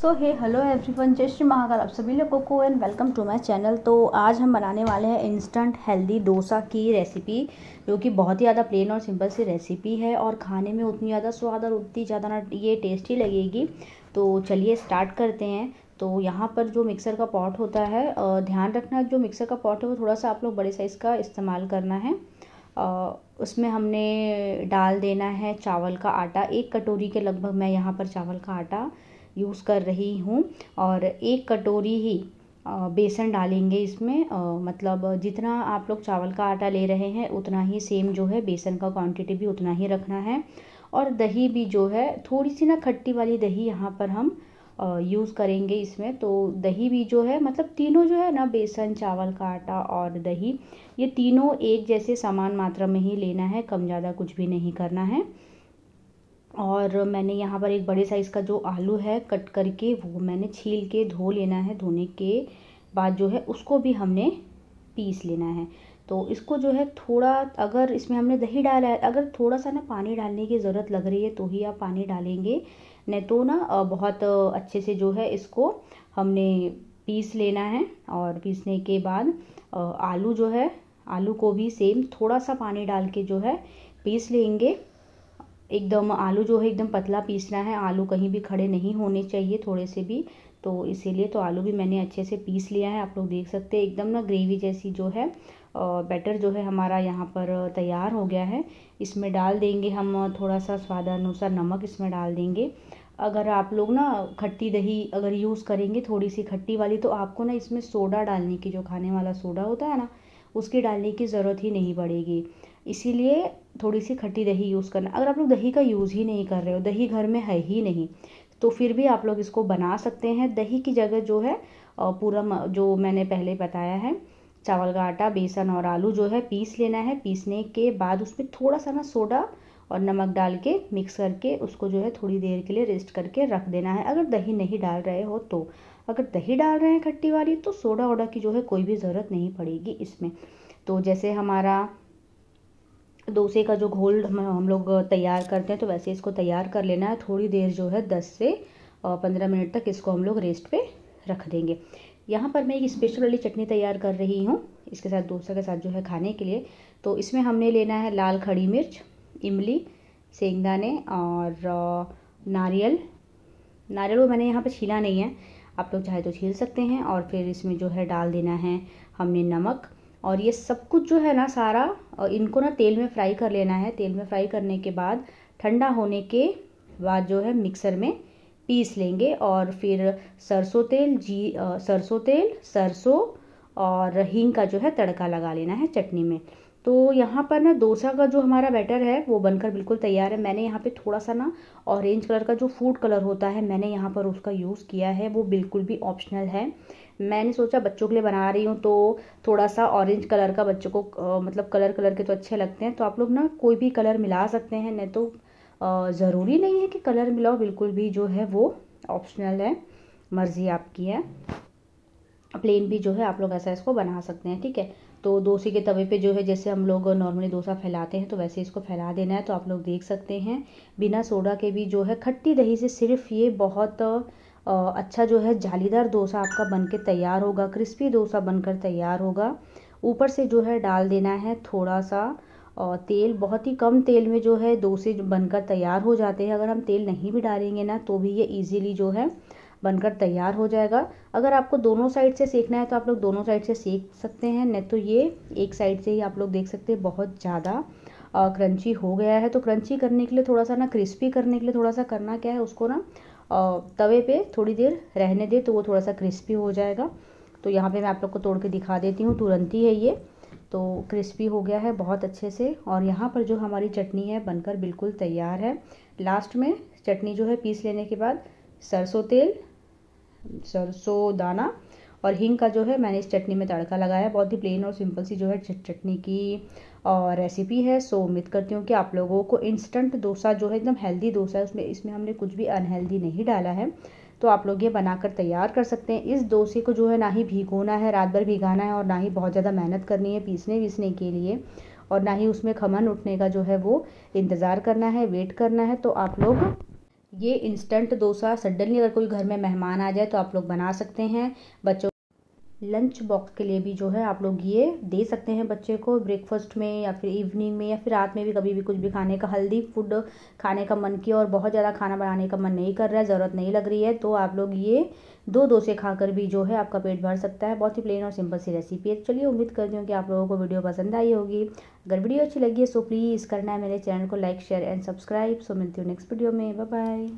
सो हे hello everyone जय श्री महाकाल आप सभी लोगों को and welcome to my channel तो आज हम बनाने वाले हैं इंस्टेंट हेल्दी डोसा की रेसिपी जो कि बहुत ही ज़्यादा प्लेन और सिंपल सी रेसिपी है और खाने में उतनी ज़्यादा स्वाद और उतनी ज़्यादा ना ये टेस्टी लगेगी तो चलिए स्टार्ट करते हैं तो यहाँ पर जो मिक्सर का पॉट होता है ध्यान रखना जो मिक्सर का पॉट है वो थोड़ा सा आप लोग बड़े साइज़ का इस्तेमाल करना है उसमें हमने डाल देना है चावल का आटा एक कटोरी के लगभग मैं यहाँ पर चावल का आटा यूज़ कर रही हूँ और एक कटोरी ही बेसन डालेंगे इसमें मतलब जितना आप लोग चावल का आटा ले रहे हैं उतना ही सेम जो है बेसन का क्वांटिटी भी उतना ही रखना है और दही भी जो है थोड़ी सी ना खट्टी वाली दही यहाँ पर हम यूज़ करेंगे इसमें तो दही भी जो है मतलब तीनों जो है ना बेसन चावल का आटा और दही ये तीनों एक जैसे समान मात्रा में ही लेना है कम ज़्यादा कुछ भी नहीं करना है और मैंने यहाँ पर एक बड़े साइज़ का जो आलू है कट करके वो मैंने छील के धो लेना है धोने के बाद जो है उसको भी हमने पीस लेना है तो इसको जो है थोड़ा अगर इसमें हमने दही डाला है अगर थोड़ा सा ना पानी डालने की ज़रूरत लग रही है तो ही आप पानी डालेंगे नहीं तो ना बहुत अच्छे से जो है इसको हमने पीस लेना है और पीसने के बाद आलू जो है आलू को भी सेम थोड़ा सा पानी डाल के जो है पीस लेंगे एकदम आलू जो है एकदम पतला पीसना है आलू कहीं भी खड़े नहीं होने चाहिए थोड़े से भी तो इसीलिए तो आलू भी मैंने अच्छे से पीस लिया है आप लोग देख सकते हैं एकदम ना ग्रेवी जैसी जो है बैटर जो है हमारा यहाँ पर तैयार हो गया है इसमें डाल देंगे हम थोड़ा सा स्वादानुसार नमक इसमें डाल देंगे अगर आप लोग ना खट्टी दही अगर यूज़ करेंगे थोड़ी सी खट्टी वाली तो आपको ना इसमें सोडा डालने की जो खाने वाला सोडा होता है ना उसकी डालने की ज़रूरत ही नहीं पड़ेगी इसीलिए थोड़ी सी खट्टी दही यूज़ करना अगर आप लोग दही का यूज़ ही नहीं कर रहे हो दही घर में है ही नहीं तो फिर भी आप लोग इसको बना सकते हैं दही की जगह जो है पूरा जो मैंने पहले बताया है चावल का आटा बेसन और आलू जो है पीस लेना है पीसने के बाद उसमें थोड़ा सा ना सोडा और नमक डाल के मिक्स करके उसको जो है थोड़ी देर के लिए रेस्ट करके रख देना है अगर दही नहीं डाल रहे हो तो अगर दही डाल रहे हैं खट्टी वाली तो सोडा वोडा की जो है कोई भी ज़रूरत नहीं पड़ेगी इसमें तो जैसे हमारा डोसे का जो घोल हम लोग तैयार करते हैं तो वैसे इसको तैयार कर लेना है थोड़ी देर जो है दस से पंद्रह मिनट तक इसको हम लोग रेस्ट पे रख देंगे यहाँ पर मैं एक स्पेशल वाली चटनी तैयार कर रही हूँ इसके साथ डोसा के साथ जो है खाने के लिए तो इसमें हमने लेना है लाल खड़ी मिर्च इमली सेंगदाने और नारियल नारियल वो मैंने यहाँ पर छीला नहीं है आप लोग चाहे तो छील सकते हैं और फिर इसमें जो है डाल देना है हमने नमक और ये सब कुछ जो है ना सारा इनको ना तेल में फ्राई कर लेना है तेल में फ्राई करने के बाद ठंडा होने के बाद जो है मिक्सर में पीस लेंगे और फिर सरसों तेल जी सरसों तेल सरसों और हींग का जो है तड़का लगा लेना है चटनी में तो यहाँ पर ना डोसा का जो हमारा बैटर है वो बनकर बिल्कुल तैयार है मैंने यहाँ पे थोड़ा सा ना ऑरेंज कलर का जो फूड कलर होता है मैंने यहाँ पर उसका यूज़ किया है वो बिल्कुल भी ऑप्शनल है मैंने सोचा बच्चों के लिए बना रही हूँ तो थोड़ा सा ऑरेंज कलर का बच्चों को आ, मतलब कलर कलर के तो अच्छे लगते हैं तो आप लोग ना कोई भी कलर मिला सकते हैं नहीं तो ज़रूरी नहीं है कि कलर मिलाओ बिल्कुल भी जो है वो ऑप्शनल है मर्ज़ी आपकी है प्लेन भी जो है आप लोग ऐसा इसको बना सकते हैं ठीक है तो डोसे के तवे पे जो है जैसे हम लोग नॉर्मली डोसा फैलाते हैं तो वैसे इसको फैला देना है तो आप लोग देख सकते हैं बिना सोडा के भी जो है खट्टी दही से सिर्फ ये बहुत अच्छा जो है जालीदार डोसा आपका बन के तैयार होगा क्रिस्पी डोसा बनकर तैयार होगा ऊपर से जो है डाल देना है थोड़ा सा और तेल बहुत ही कम तेल में जो है डोसे बनकर तैयार हो जाते हैं अगर हम तेल नहीं भी डालेंगे ना तो भी ये इजीली जो है बनकर तैयार हो जाएगा अगर आपको दोनों साइड से सीखना है तो आप लोग दोनों साइड से सीख सकते हैं नहीं तो ये एक साइड से ही आप लोग देख सकते हैं बहुत ज़्यादा क्रंची हो गया है तो क्रंची करने के लिए थोड़ा सा ना क्रिस्पी करने के लिए थोड़ा सा करना क्या है उसको ना तवे पे थोड़ी देर रहने दे तो वो थोड़ा सा क्रिस्पी हो जाएगा तो यहाँ पे मैं आप लोग को तोड़ के दिखा देती हूँ तुरंत ही है ये तो क्रिस्पी हो गया है बहुत अच्छे से और यहाँ पर जो हमारी चटनी है बनकर बिल्कुल तैयार है लास्ट में चटनी जो है पीस लेने के बाद सरसों तेल सरसों दाना और हींग का जो है मैंने इस चटनी में तड़का लगाया बहुत ही प्लेन और सिंपल सी जो है चटनी की और रेसिपी है सो उम्मीद करती हूँ कि आप लोगों को इंस्टेंट डोसा जो है एकदम हेल्दी डोसा है उसमें इसमें हमने कुछ भी अनहेल्दी नहीं डाला है तो आप लोग ये बनाकर तैयार कर सकते हैं इस डोसे को जो है ना ही भिगोना है रात भर भिगाना है और ना ही बहुत ज़्यादा मेहनत करनी है पीसने वीसने के लिए और ना ही उसमें खमन उठने का जो है वो इंतज़ार करना है वेट करना है तो आप लोग ये इंस्टेंट डोसा सडनली अगर कोई घर में मेहमान आ जाए तो आप लोग बना सकते हैं बच्चों लंच बॉक्स के लिए भी जो है आप लोग ये दे सकते हैं बच्चे को ब्रेकफास्ट में या फिर इवनिंग में या फिर रात में भी कभी भी कुछ भी खाने का हेल्दी फूड खाने का मन किया और बहुत ज़्यादा खाना बनाने का मन नहीं कर रहा है ज़रूरत नहीं लग रही है तो आप लोग ये दो डोसे खाकर भी जो है आपका पेट भर सकता है बहुत ही प्लेन और सिंपल सी रेसिपी है चलिए उम्मीद करती हूँ कि आप लोगों को वीडियो पसंद आई होगी अगर वीडियो अच्छी लगी है सो प्लीज़ करना है मेरे चैनल को like share and subscribe so मिलती हूँ नेक्स्ट वीडियो में बाय